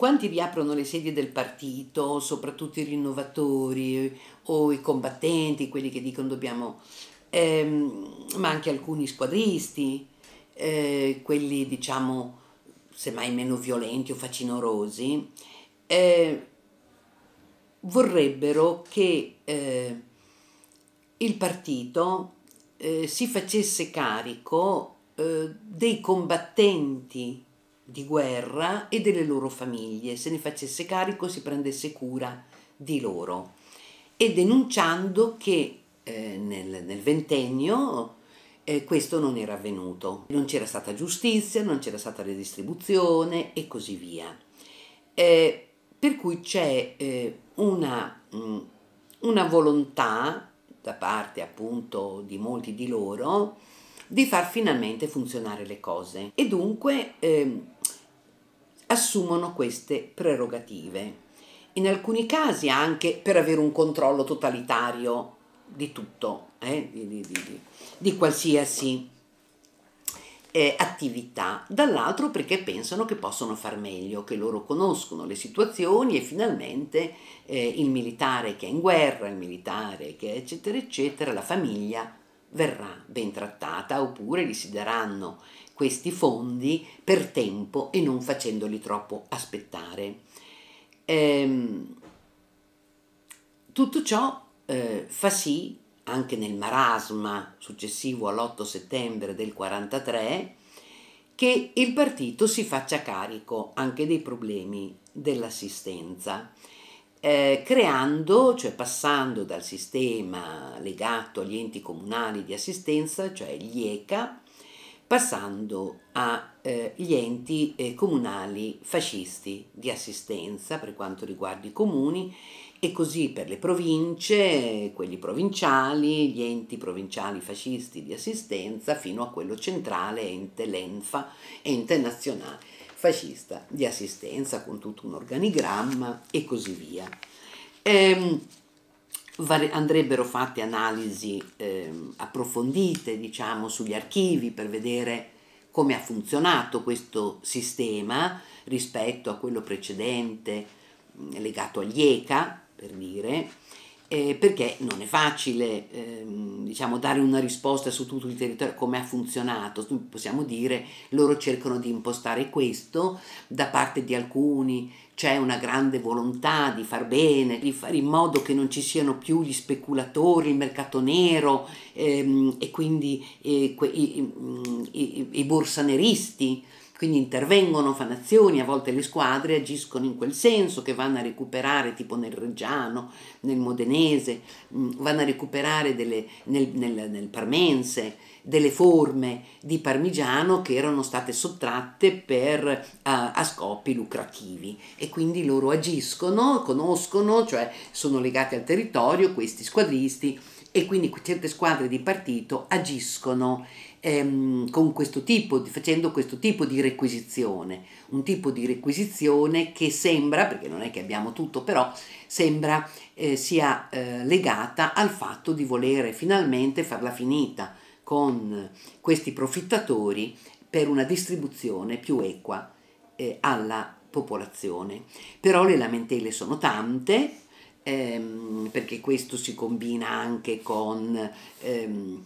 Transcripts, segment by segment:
Quanti riaprono le sedie del partito, soprattutto i rinnovatori o i combattenti, quelli che dicono dobbiamo, ehm, ma anche alcuni squadristi, eh, quelli diciamo semmai meno violenti o facinorosi, eh, vorrebbero che eh, il partito eh, si facesse carico eh, dei combattenti di guerra e delle loro famiglie, se ne facesse carico, si prendesse cura di loro e denunciando che eh, nel, nel, ventennio eh, questo non era avvenuto, non c'era stata giustizia, non c'era stata redistribuzione e così via. Eh, per cui c'è eh, una, mh, mm, una volontà da parte appunto di molti di loro di far finalmente funzionare le cose e dunque eh, assumono queste prerogative. In alcuni casi anche per avere un controllo totalitario di tutto, eh, di, di, di, di, qualsiasi eh, attività, dall'altro perché pensano che possono far meglio, che loro conoscono le situazioni e finalmente eh, il militare che è in guerra, il militare che è eccetera eccetera, la famiglia verrà ben trattata oppure gli si daranno questi fondi per tempo e non facendoli troppo aspettare. Ehm, tutto ciò eh, fa sì, anche nel marasma successivo all'8 settembre del 43, che il partito si faccia carico anche dei problemi dell'assistenza eh, creando, cioè passando dal sistema legato agli enti comunali di assistenza, cioè gli ECA, passando agli eh, enti eh, comunali fascisti di assistenza per quanto riguarda i comuni e così per le province, quelli provinciali, gli enti provinciali fascisti di assistenza fino a quello centrale, ente l'ENFA, ente nazionale fascista di assistenza con tutto un organigramma e così via. Ehm, andrebbero fatte analisi ehm, approfondite, diciamo, sugli archivi per vedere come ha funzionato questo sistema rispetto a quello precedente mm, legato agli ECA, per dire, eh, perché non è facile ehm, diciamo, dare una risposta su tutto il territorio, come ha funzionato, possiamo dire loro cercano di impostare questo, da parte di alcuni c'è una grande volontà di far bene, di fare in modo che non ci siano più gli speculatori, il mercato nero ehm, e quindi eh, i, i, i, i borsaneristi. Quindi intervengono, fanno azioni, a volte le squadre agiscono in quel senso, che vanno a recuperare, tipo nel Reggiano, nel Modenese, mm, vanno a recuperare delle, nel, nel, nel Parmense, delle forme di parmigiano che erano state sottratte per, a, a, scopi lucrativi e quindi loro agiscono, conoscono, cioè sono legati al territorio questi squadristi e quindi certe squadre di partito agiscono ehm, con questo tipo, facendo questo tipo di requisizione, un tipo di requisizione che sembra, perché non è che abbiamo tutto, però sembra eh, sia eh, legata al fatto di volere finalmente farla finita con questi profittatori per una distribuzione più equa eh, alla popolazione. Però le lamentele sono tante, ehm, perché questo si combina anche con ehm,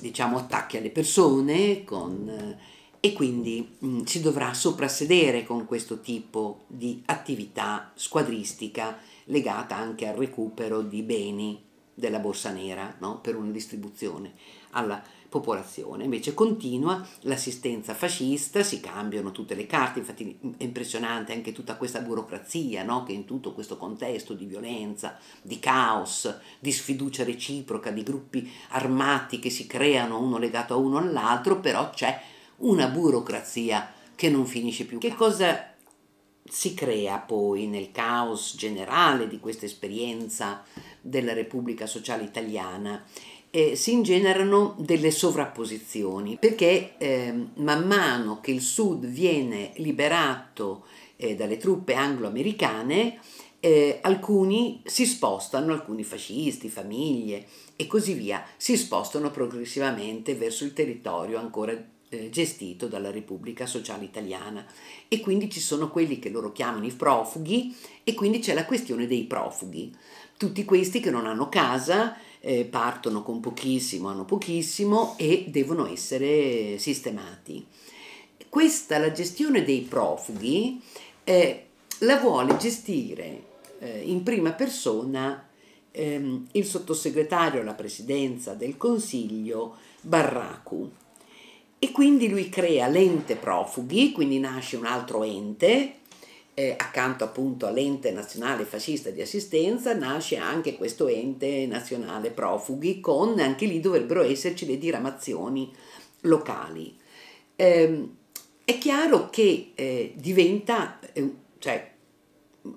diciamo, attacchi alle persone con, eh, e quindi mh, mm, si dovrà soprassedere con questo tipo di attività squadristica legata anche al recupero di beni della borsa nera no? per una distribuzione, alla popolazione. Invece continua l'assistenza fascista, si cambiano tutte le carte, infatti è impressionante anche tutta questa burocrazia no? che in tutto questo contesto di violenza, di caos, di sfiducia reciproca, di gruppi armati che si creano uno legato a uno all'altro, però c'è una burocrazia che non finisce più. Che cosa si crea poi nel caos generale di questa esperienza della Repubblica Sociale Italiana? eh, si ingenerano delle sovrapposizioni perché eh, man mano che il sud viene liberato eh, dalle truppe anglo-americane eh, alcuni si spostano, alcuni fascisti, famiglie e così via, si spostano progressivamente verso il territorio ancora eh, gestito dalla Repubblica Sociale Italiana e quindi ci sono quelli che loro chiamano i profughi e quindi c'è la questione dei profughi. Tutti questi che non hanno casa, eh, partono con pochissimo, hanno pochissimo e devono essere sistemati. Questa, la gestione dei profughi, eh, la vuole gestire eh, in prima persona ehm, il sottosegretario alla presidenza del Consiglio Barracu e quindi lui crea l'ente profughi, quindi nasce un altro ente, eh, accanto appunto all'ente nazionale fascista di assistenza nasce anche questo ente nazionale profughi con anche lì dovrebbero esserci le diramazioni locali. Eh, è chiaro che eh, diventa, eh, cioè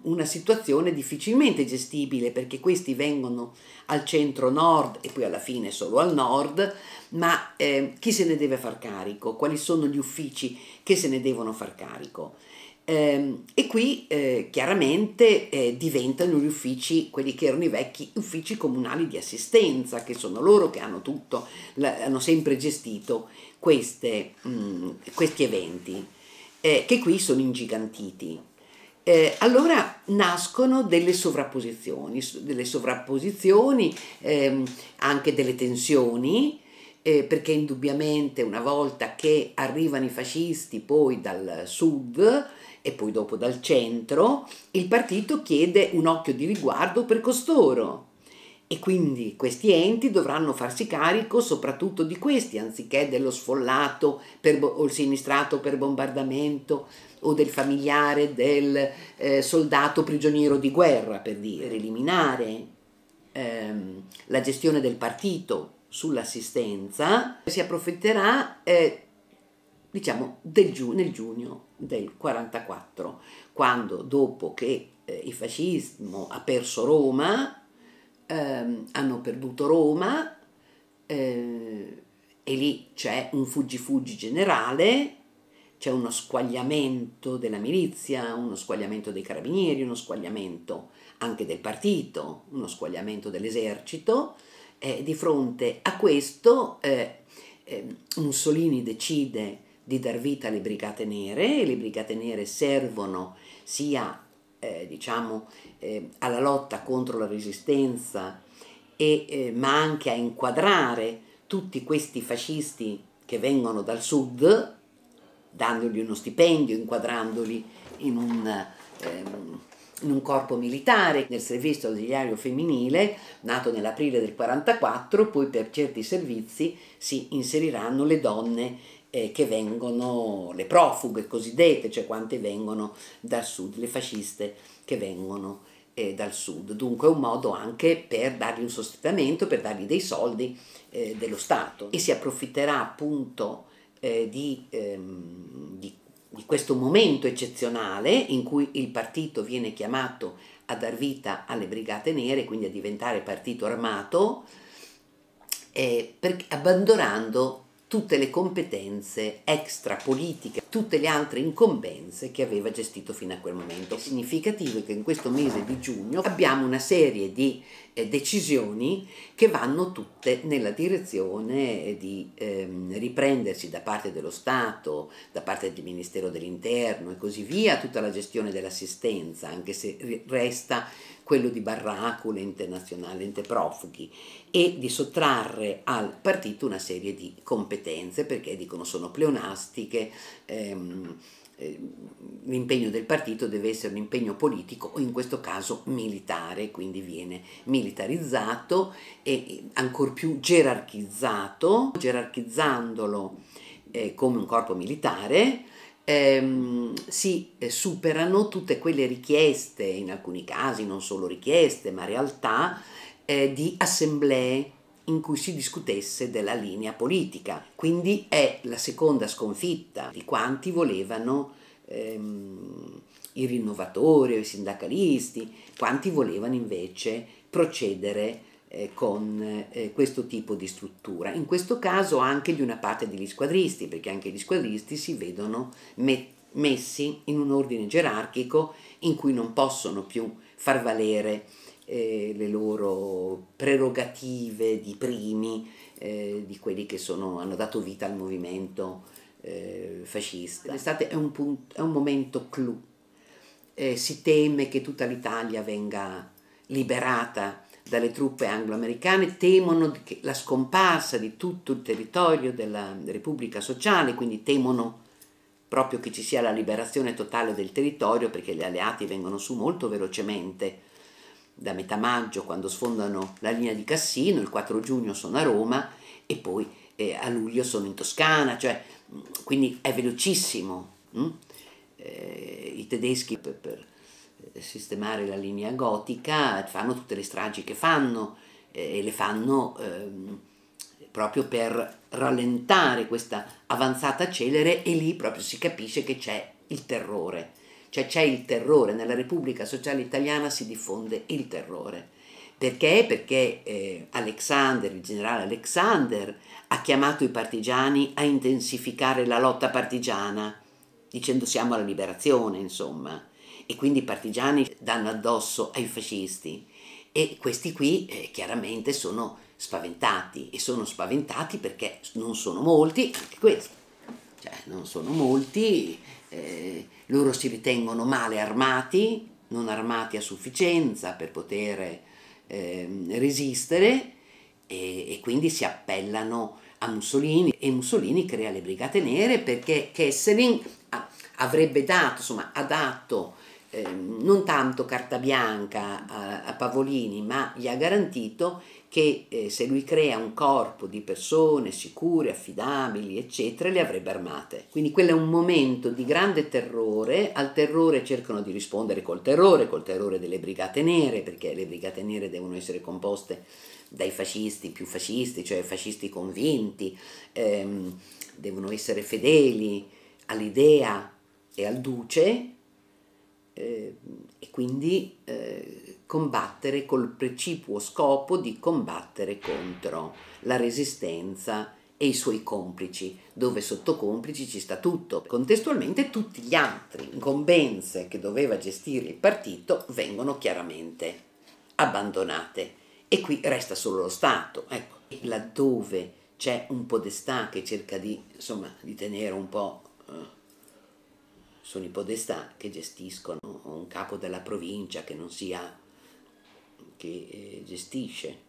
una situazione difficilmente gestibile perché questi vengono al centro-nord e poi alla fine solo al nord, ma eh, chi se ne deve far carico? Quali sono gli uffici che se ne devono far carico? Eh, e qui eh, chiaramente eh, diventano gli uffici, quelli che erano i vecchi uffici comunali di assistenza, che sono loro che hanno tutto, la, hanno sempre gestito queste, mh, mm, questi eventi, eh, che qui sono ingigantiti. Eh, allora nascono delle sovrapposizioni, delle sovrapposizioni ehm, anche delle tensioni, eh, perché indubbiamente una volta che arrivano i fascisti poi dal sud e poi dopo dal centro, il partito chiede un occhio di riguardo per costoro e quindi questi enti dovranno farsi carico soprattutto di questi, anziché dello sfollato per, o il sinistrato per bombardamento o del familiare del eh, soldato prigioniero di guerra, per dire, eliminare ehm, la gestione del partito sull'assistenza, si approfitterà eh, diciamo giu nel giugno del 44, quando dopo che eh, il fascismo ha perso Roma, eh, hanno perduto Roma eh, e lì c'è un fuggi-fuggi generale, c'è uno squagliamento della milizia, uno squagliamento dei carabinieri, uno squagliamento anche del partito, uno squagliamento dell'esercito. Eh, di fronte a questo eh, eh, Mussolini decide di dar vita alle brigate nere e le brigate nere servono sia eh, diciamo, eh, alla lotta contro la resistenza, e, eh, ma anche a inquadrare tutti questi fascisti che vengono dal sud, dandogli uno stipendio, inquadrandoli in un, ehm, in un corpo militare, nel servizio ausiliario femminile, nato nell'aprile del 1944, poi per certi servizi si inseriranno le donne eh, che vengono, le profughe cosiddette, cioè quante vengono dal sud, le fasciste che vengono eh, dal sud. Dunque è un modo anche per dargli un sostentamento, per dargli dei soldi eh, dello Stato e si approfitterà appunto eh, di, ehm, di, di questo momento eccezionale in cui il partito viene chiamato a dar vita alle brigate nere, quindi a diventare partito armato, eh, per, abbandonando tutte le competenze extra politiche, tutte le altre incombenze che aveva gestito fino a quel momento. Significativo È che in questo mese di giugno abbiamo una serie di eh, decisioni che vanno tutte nella direzione eh, di ehm, riprendersi da parte dello Stato, da parte del Ministero dell'Interno e così via, tutta la gestione dell'assistenza, anche se resta quello di Barraco, l'ente nazionale, l'ente profughi, e di sottrarre al partito una serie di competenze perché dicono sono pleonastiche. Ehm, eh, l'impegno del partito deve essere un impegno politico o in questo caso militare, quindi viene militarizzato e ancor più gerarchizzato, gerarchizzandolo eh, come un corpo militare ehm, si eh, superano tutte quelle richieste, in alcuni casi non solo richieste, ma realtà eh, di assemblee in cui si discutesse della linea politica. Quindi è la seconda sconfitta di quanti volevano ehm, i rinnovatori o i sindacalisti, quanti volevano invece procedere eh, con eh, questo tipo di struttura, in questo caso anche di una parte degli squadristi, perché anche gli squadristi si vedono me messi in un ordine gerarchico in cui non possono più far valere eh, le loro prerogative di primi, eh, di quelli che sono, hanno dato vita al movimento eh, fascista. L'estate è, è un, momento clou, si teme che tutta l'Italia venga liberata dalle truppe anglo-americane, temono la scomparsa di tutto il territorio della Repubblica Sociale, quindi temono proprio che ci sia la liberazione totale del territorio perché gli alleati vengono su molto velocemente. Da metà maggio, quando sfondano la linea di Cassino, il 4 giugno sono a Roma e poi eh, a luglio sono in Toscana, cioè, mm, quindi è velocissimo. Hm? Eh, I tedeschi per, per sistemare la linea gotica, fanno tutte le stragi che fanno eh, e le fanno ehm, proprio per rallentare questa avanzata celere e lì proprio si capisce che c'è il terrore, cioè c'è il terrore, nella Repubblica Sociale Italiana si diffonde il terrore. Perché? Perché eh, Alexander, il generale Alexander, ha chiamato i partigiani a intensificare la lotta partigiana, dicendo siamo alla liberazione, insomma e quindi i partigiani danno addosso ai fascisti e questi qui eh, chiaramente sono spaventati e sono spaventati perché non sono molti, anche questo, cioè non sono molti, eh, loro si ritengono male armati, non armati a sufficienza per poter eh, resistere e, e, quindi si appellano a Mussolini e Mussolini crea le Brigate Nere perché Kesselin avrebbe dato, insomma, ha dato Ehm, non tanto carta bianca a, a, Pavolini, ma gli ha garantito che eh, se lui crea un corpo di persone sicure, affidabili, eccetera, le avrebbe armate. Quindi quello è un momento di grande terrore, al terrore cercano di rispondere col terrore, col terrore delle brigate nere, perché le brigate nere devono essere composte dai fascisti più fascisti, cioè fascisti convinti, ehm, devono essere fedeli all'idea e al duce eh, e quindi eh, combattere col precipuo scopo di combattere contro la resistenza e i suoi complici, dove sotto complici ci sta tutto. Contestualmente tutti gli altri incombenze che doveva gestire il partito vengono chiaramente abbandonate e qui resta solo lo Stato, ecco, laddove c'è un podestà che cerca di, insomma, di tenere un po' eh, sono i podestà che gestiscono un capo della provincia che non sia che eh, gestisce